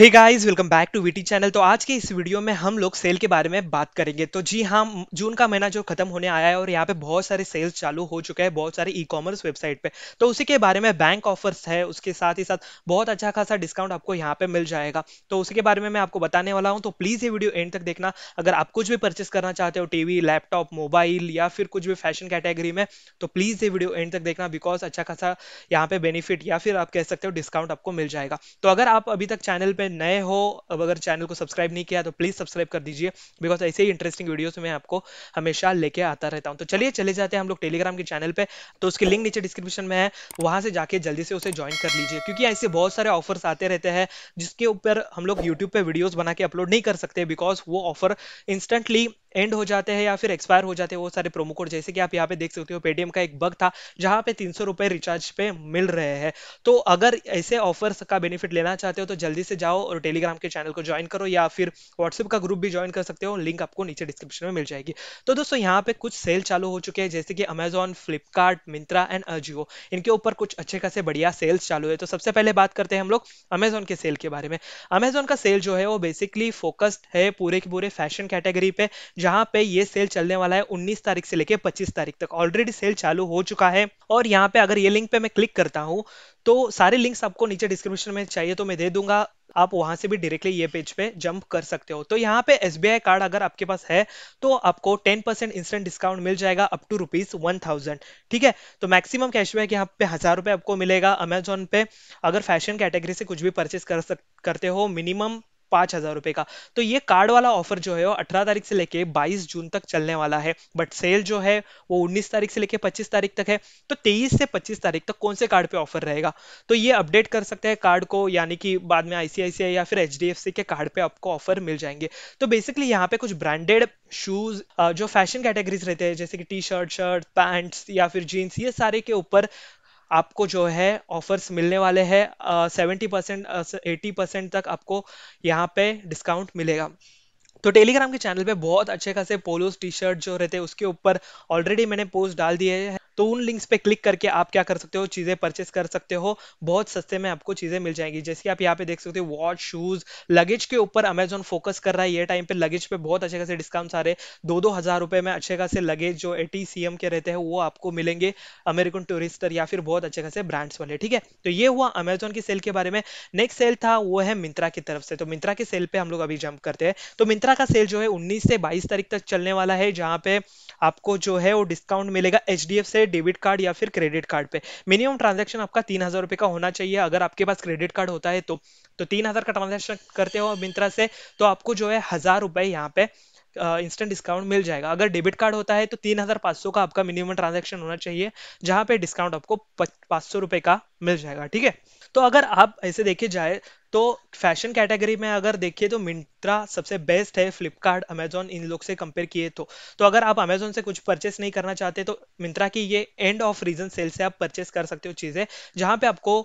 hey guys welcome back to VT channel तो आज के इस वीडियो में हम लोग सेल के बारे में बात करेंगे तो जी हाँ जून का महीना जो खत्म होने आया है और यहाँ पे बहुत सारे सेल्स चालू हो चुके हैं बहुत सारे ई कॉमर्स वेबसाइट पे तो उसी के बारे में बैंक ऑफर्स है उसके साथ ही साथ बहुत अच्छा खासा डिस्काउंट आपको यहाँ पे मिल जाएगा तो उसी के बारे में मैं आपको बताने वाला हूँ तो प्लीज़ ये वीडियो एंड तक देखना अगर आप कुछ भी परचेस करना चाहते हो टीवी लैपटॉप मोबाइल या फिर कुछ भी फैशन कैटेगरी में तो प्लीज़ ये वीडियो एंड तक देखना बिकॉज अच्छा खासा यहाँ पे बेनिफिट या फिर आप कह सकते हो डिस्काउंट आपको मिल जाएगा तो अगर आप अभी तक चैनल पर नए हो अब अगर चैनल को सब्सक्राइब नहीं किया तो प्लीज सब्सक्राइब कर दीजिए बिकॉज ऐसे ही इंटरेस्टिंग वीडियोस में आपको हमेशा लेके आता रहता हूँ तो चलिए चले जाते हैं हम लोग टेलीग्राम के चैनल पे तो उसकी लिंक नीचे डिस्क्रिप्शन में है वहां से जाके जल्दी से उसे ज्वाइन कर लीजिए क्योंकि ऐसे बहुत सारे ऑफर्स आते रहते हैं जिसके ऊपर हम लोग यूट्यूब पे वीडियोज बना के अपलोड नहीं कर सकते बिकॉज वो ऑफर इंस्टेंटली एंड हो जाते हैं या फिर एक्सपायर हो जाते हैं वो सारे प्रोमो कोड जैसे कि आप यहाँ पे देख सकते हो पेटीएम का एक बग था जहाँ पे तीन सौ रुपए रिचार्ज पे मिल रहे हैं तो अगर ऐसे ऑफर्स का बेनिफिट लेना चाहते हो तो जल्दी से जाओ जाओ और टेलीग्राम के चैनल को ज्वाइन करो या फिर व्हाट्सएप का ग्रुप भी ज्वाइन कर सकते हो लिंक आपको नीचे डिस्क्रिप्शन में मिल जाएगी तो दोस्तों यहाँ पे कुछ सेल चालू हो चुके हैं जैसे कि अमेजोन फ्लिपकार्ट मिंत्रा एंड अजियो इनके ऊपर कुछ अच्छे खासे बढ़िया सेल्स चालू है तो सबसे पहले बात करते हैं हम लोग अमेजोन के सेल के बारे में अमेजोन का सेल जो है वो बेसिकली फोकस्ड है पूरे के पूरे फैशन कैटेगरी पे जहाँ पे ये सेल चलने वाला है उन्नीस तारीख से लेकर पच्चीस तारीख तक ऑलरेडी सेल चालू हो चुका है और यहाँ पे अगर ये लिंक पे मैं क्लिक करता हूँ तो सारे लिंक्स आपको नीचे डिस्क्रिप्शन में चाहिए तो मैं दे दूंगा आप वहां से भी डायरेक्टली ये पेज पे जंप कर सकते हो तो यहाँ पे एस कार्ड अगर आपके पास है तो आपको टेन परसेंट इंस्टेंट डिस्काउंट मिल जाएगा up to rupees one thousand ठीक है तो मैक्सिमम कैशबैक यहाँ पे हजार रुपए आपको मिलेगा अमेजोन पे अगर फैशन कैटेगरी से कुछ भी परचेस कर सक करते हो मिनिमम पांच हजार रुपए का तो ये कार्ड वाला ऑफर जो है वो अठारह तारीख से लेके बाईस जून तक चलने वाला है बट सेल जो है वो उन्नीस तारीख से लेके पच्चीस तारीख तक है तो तेईस से पच्चीस तारीख तक कौन से कार्ड पे ऑफर रहेगा तो ये अपडेट कर सकते हैं कार्ड को यानी कि बाद में आईसीआईसीआई या फिर एच के कार्ड पे आपको ऑफर मिल जाएंगे तो बेसिकली यहाँ पे कुछ ब्रांडेड शूज जो फैशन कैटेगरीज रहते हैं जैसे कि टी शर्ट शर्ट पैंट्स या फिर जीन्स ये सारे के ऊपर आपको जो है ऑफर्स मिलने वाले हैं सेवेंटी परसेंट एटी परसेंट तक आपको यहाँ पे डिस्काउंट मिलेगा तो टेलीग्राम के चैनल पे बहुत अच्छे खासे पोलोस टी शर्ट जो रहते हैं उसके ऊपर ऑलरेडी मैंने पोस्ट डाल दिए हैं तो उन लिंक्स पे क्लिक करके आप क्या कर सकते हो चीजें परचेस कर सकते हो बहुत सस्ते में आपको चीजें मिल जाएंगी जैसे आप यहाँ पे देख सकते हो वॉच शूज लगेज के ऊपर अमेजोन फोकस कर रहा है ये टाइम पे लगेज पे बहुत अच्छे खासे डिस्काउंट आ रहे दो दो हजार रुपए में अच्छे खासे लगेज जो एटी एम के रहते हैं वो आपको मिलेंगे अमेरिकन टूरिस्टर या फिर बहुत अच्छे खासे ब्रांड्स वाले ठीक है तो ये हुआ अमेजोन की सेल के बारे में नेक्स्ट सेल था वो है मिंत्रा की तरफ से तो मिंत्रा के सेल पे हम लोग अभी जंप करते हैं तो मिंत्रा का सेल जो है उन्नीस से बाईस तारीख तक चलने वाला है जहां पे आपको जो है वो डिस्काउंट मिलेगा एच से डेबिट कार्ड या फिर क्रेडिट कार्ड पे मिनिमम ट्रांजेक्शन आपका तीन हजार रुपए का होना चाहिए अगर आपके पास क्रेडिट कार्ड होता है तो तो तीन हजार का ट्रांजेक्शन करते हो मिंत्रा से तो आपको जो है हजार रुपए यहाँ पे इंस्टेंट डिस्काउंट मिल जाएगा अगर डेबिट कार्ड होता है तो तीन हजार पाँच सौ का आपका मिनिमम ट्रांजेक्शन होना चाहिए जहां पे डिस्काउंट आपको पाँच सौ रुपए का मिल जाएगा ठीक है तो अगर आप ऐसे देखे जाए तो फैशन कैटेगरी में अगर देखिए तो मिंत्रा सबसे बेस्ट है फ्लिपकार्ट अमेजोन इन लोग से कंपेयर किए तो तो अगर आप अमेजोन से कुछ परचेस नहीं करना चाहते तो मिंत्रा की ये एंड ऑफ रीजन सेल से आप परचेस कर सकते हो चीज़ें जहाँ पे आपको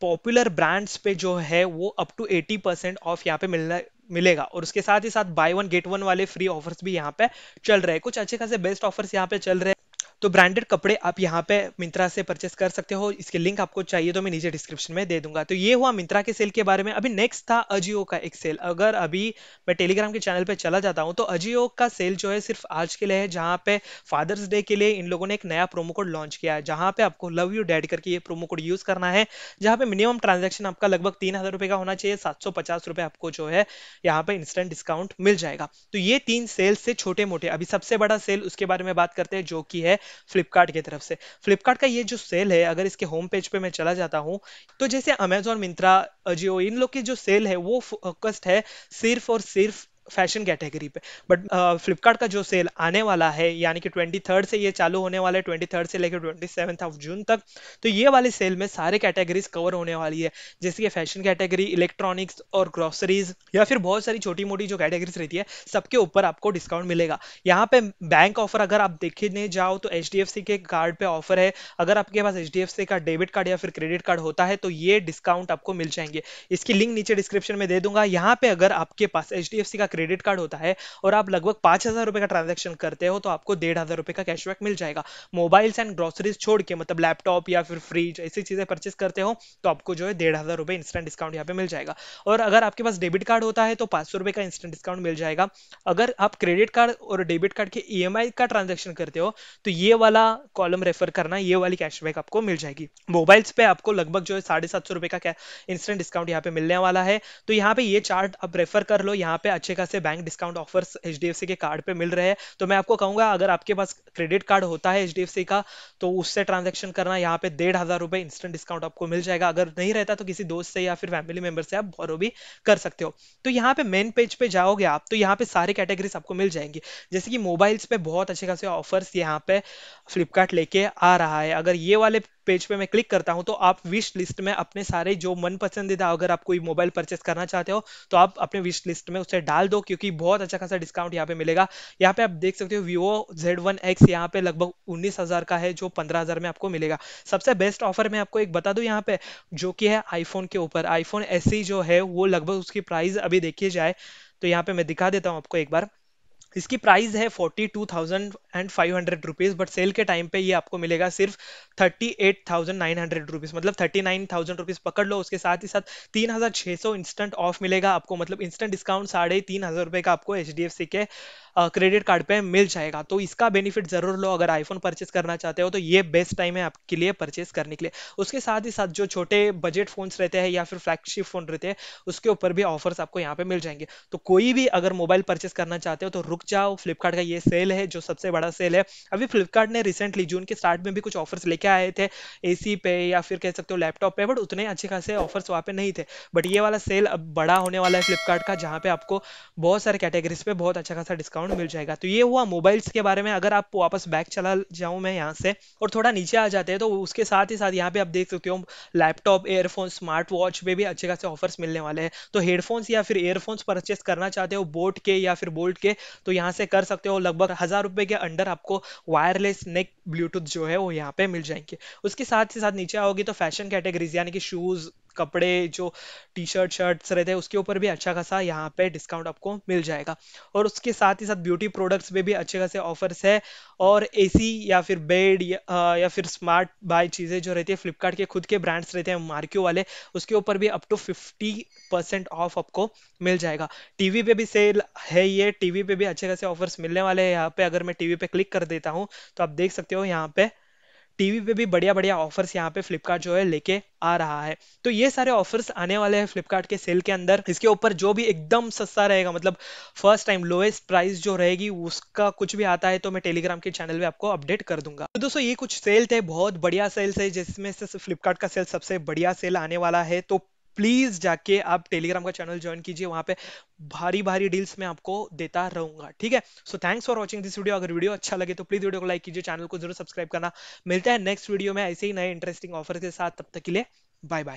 पॉपुलर ब्रांड्स पे जो है वो अप टू 80 परसेंट ऑफ यहाँ पे मिलना मिलेगा और उसके साथ ही साथ बाय वन गेट वन वाले फ्री ऑफर्स भी यहाँ पे चल रहे हैं कुछ अच्छे खासे बेस्ट ऑफर्स यहाँ पे चल रहे हैं तो ब्रांडेड कपड़े आप यहाँ पे मिंत्रा से परचेस कर सकते हो इसके लिंक आपको चाहिए तो मैं नीचे डिस्क्रिप्शन में दे दूंगा तो ये हुआ मिंत्रा के सेल के बारे में अभी नेक्स्ट था अजियो का एक सेल अगर अभी मैं टेलीग्राम के चैनल पर चला जाता हूँ तो अजियो का सेल जो है सिर्फ आज के लिए है जहाँ पे फादर्स डे के लिए इन लोगों ने एक नया प्रोमो कोड लॉन्च किया है जहाँ पे आपको लव यू डैड करके ये प्रोमो कोड यूज करना है जहाँ पे मिनिमम ट्रांजेक्शन आपका लगभग तीन हजार रुपये का होना चाहिए सात सौ पचास रुपये आपको जो है यहाँ पे इंस्टेंट डिस्काउंट मिल जाएगा तो ये तीन सेल से छोटे मोटे अभी सबसे बड़ा सेल उसके बारे में बात करते हैं जो कि है फ्लिपकार्ट की तरफ से फ्लिपकार्ट का ये जो सेल है अगर इसके होम पेज पे मैं चला जाता हूँ तो जैसे अमेजोन मिंत्रा जियो इन लोग की जो सेल है वो फोकस्ड है सिर्फ और सिर्फ फैशन कैटेगरी पे बट फ्लिपकार्ट uh, का जो सेल आने वाला है यानी कि ट्वेंटी थर्ड से ये चालू होने वाला है ट्वेंटी थर्ड से लेकर ट्वेंटी सेवन ऑफ जून तक तो ये वाली सेल में सारे कैटेगरीज कवर होने वाली है जैसे कि फैशन कैटेगरी इलेक्ट्रॉनिक्स और ग्रॉसरीज या फिर बहुत सारी छोटी मोटी जो कैटेगरीज रहती है सबके ऊपर आपको डिस्काउंट मिलेगा यहाँ पे बैंक ऑफर अगर आप देखने जाओ तो एच के कार्ड पे ऑफर है अगर आपके पास एच का डेबिट कार्ड या फिर क्रेडिट कार्ड होता है तो ये डिस्काउंट आपको मिल जाएंगे इसकी लिंक नीचे डिस्क्रिप्शन में दे दूंगा यहाँ पे अगर आपके पास एच का क्रेडिट कार्ड होता है और आप लगभग पांच हजार रुपए का ट्रांजेक्शन करते हो तो आपको डेढ़ हजार रुपए का कैशबैक मिल जाएगा मोबाइल्स एंड ग्रोसरीज छोड़ के मतलब लैपटॉप या फिर फ्रिज ऐसी चीजें परचेस करते हो तो आपको जो है डेढ़ हजार रुपए इंस्टेंट डिस्काउंट यहाँ पे मिल जाएगा और अगर आपके पास डेबिट कार्ड होता है तो पांच सौ रुपए का इंस्टेंट डिस्काउंट मिल जाएगा अगर आप क्रेडिट कार्ड और डेबिट कार्ड के ई का ट्रांजेक्शन करते हो तो ये वाला कॉलम रेफर करना ये वाली कैशबैक आपको मिल जाएगी मोबाइल्स पे आपको लगभग जो है साढ़े सात सौ रुपए का इंस्टेंट डिस्काउंट यहाँ पे मिलने वाला है तो यहाँ पे ये चार्ट आप रेफर कर लो यहाँ पे अच्छे से बैंक डिस्काउंट ऑफर्स एच के कार्ड पे मिल रहे हैं तो मैं आपको कहूंगा अगर आपके पास क्रेडिट कार्ड होता है एच का तो उससे ट्रांजेक्शन करना यहाँ पे डेढ़ हजार रुपए इंस्टेंट डिस्काउंट आपको मिल जाएगा अगर नहीं रहता तो किसी दोस्त से या फिर फैमिली मेंबर से आप बोरो भी कर सकते हो तो यहाँ पे मेन पेज पे जाओगे आप तो यहाँ पे सारे कैटेगरीज आपको मिल जाएंगी जैसे कि मोबाइल्स पे बहुत अच्छे खासे ऑफर्स यहाँ पे फ्लिपकार्ट लेके आ रहा है अगर ये वाले पेज पे मैं क्लिक करता हूं तो आप विश लिस्ट में अपने सारे जो मन पसंदीदा अगर आप कोई मोबाइल परचेस करना चाहते हो तो आप अपने विश लिस्ट में उसे डाल दो क्योंकि बहुत अच्छा खासा डिस्काउंट यहाँ पे मिलेगा यहाँ पे आप देख सकते हो वीवो जेड वन एक्स यहाँ पे लगभग उन्नीस हजार का है जो पंद्रह हजार में आपको मिलेगा सबसे बेस्ट ऑफर मैं आपको एक बता दू यहाँ पे जो कि है आईफोन के ऊपर आईफोन एस e जो है वो लगभग उसकी प्राइस अभी देखिए जाए तो यहाँ पे मैं दिखा देता हूँ आपको एक बार इसकी प्राइस है forty two thousand and five hundred rupees but sale के टाइम पे ये आपको मिलेगा सिर्फ thirty eight thousand nine hundred rupees मतलब थर्टी नाइन थाउजेंड रुपीज़ पकड़ लो उसके साथ ही साथ तीन हज़ार छः सौ इंस्टेंट ऑफ मिलेगा आपको मतलब इंस्टेंट डिस्काउंट साढ़े तीन हज़ार रुपये का आपको एच डी एफ सी के क्रेडिट कार्ड पे मिल जाएगा तो इसका बेनिफिट जरूर लो अगर आईफोन परचेस करना चाहते हो तो ये बेस्ट टाइम है आपके लिए परचेस करने के लिए उसके साथ ही साथ जो छोटे बजट फोन्स रहते हैं या फिर फ्लैगशिप फोन रहते हैं उसके ऊपर भी ऑफर्स आपको यहाँ पे मिल जाएंगे तो कोई भी अगर मोबाइल परचेस करना चाहते हो तो रुक जाओ फ्लिपकार्ट का ये सेल है जो सबसे बड़ा बड़ा सेल है अभी फ्लिपकार्ट ने रिसेंटली जून के स्टार्ट में भी कुछ ऑफर्स लेके आए थे ए पे या फिर कह सकते हो लैपटॉप पे बट उतने अच्छे खासे ऑफर्स वहाँ पे नहीं थे बट ये वाला सेल अब बड़ा होने वाला है फ्लिपकार्ट का जहाँ पे आपको बहुत सारे कैटेगरीज पे बहुत अच्छा खासा डिस्काउंट मिल जाएगा तो ये हुआ मोबाइल्स के बारे में अगर आप वापस बैक चला जाऊँ मैं यहाँ से और थोड़ा नीचे आ जाते हैं तो उसके साथ ही साथ यहाँ पे आप देख सकते हो लैपटॉप एयरफोन स्मार्ट वॉच पे भी अच्छे खासे ऑफर्स मिलने वाले हैं तो हेडफोन्स या फिर एयरफोन्स परचेस करना चाहते हो बोट के या फिर बोल्ट के तो यहाँ से कर सकते हो लगभग हजार रुपये के अंडर आपको वायरलेस नेक ब्लूटूथ जो है वो यहाँ पे मिल जाएंगे उसके साथ ही साथ नीचे आओगे तो फैशन कैटेगरीज यानी कि शूज कपड़े जो टी शर्ट शर्ट्स रहते हैं उसके ऊपर भी अच्छा खासा यहाँ पे डिस्काउंट आपको मिल जाएगा और उसके साथ ही साथ ब्यूटी प्रोडक्ट्स में भी अच्छे खासे ऑफर्स है और ए या फिर बेड या, या फिर स्मार्ट बाय चीज़ें जो रहती है फ्लिपकार्ट के खुद के ब्रांड्स रहते हैं मार्क्यो वाले उसके ऊपर भी up to fifty percent off आपको मिल जाएगा टीवी पे भी सेल है ये टीवी पे भी अच्छे खासे ऑफर्स मिलने वाले हैं यहाँ पे अगर मैं टीवी पे क्लिक कर देता हूँ तो आप देख सकते हो यहाँ पे टीवी पे भी बढ़िया बढ़िया ऑफर्स यहाँ पे फ्लिपकार्ट जो है लेके आ रहा है तो ये सारे ऑफर्स आने वाले हैं फ्लिपकार्ट के सेल के अंदर इसके ऊपर जो भी एकदम सस्ता रहेगा मतलब फर्स्ट टाइम लोएस्ट प्राइस जो रहेगी उसका कुछ भी आता है तो मैं टेलीग्राम के चैनल पे आपको अपडेट कर दूंगा तो दोस्तों ये कुछ सेल थे बहुत बढ़िया सेल्स है जिसमें से फ्लिपकार्ट का सेल सबसे बढ़िया सेल आने वाला है तो प्लीज जाके आप टेलीग्राम का चैनल ज्वाइन कीजिए वहां पे भारी भारी डील्स में आपको देता रहूंगा ठीक है so thanks for watching this video अगर वीडियो अच्छा लगे तो प्लीज वीडियो को लाइक कीजिए चैनल को जरूर सब्सक्राइब करना मिलता है नेक्स्ट वीडियो में ऐसे ही नए इंटरेस्टिंग ऑफर के साथ तब तक के लिए बाय बाय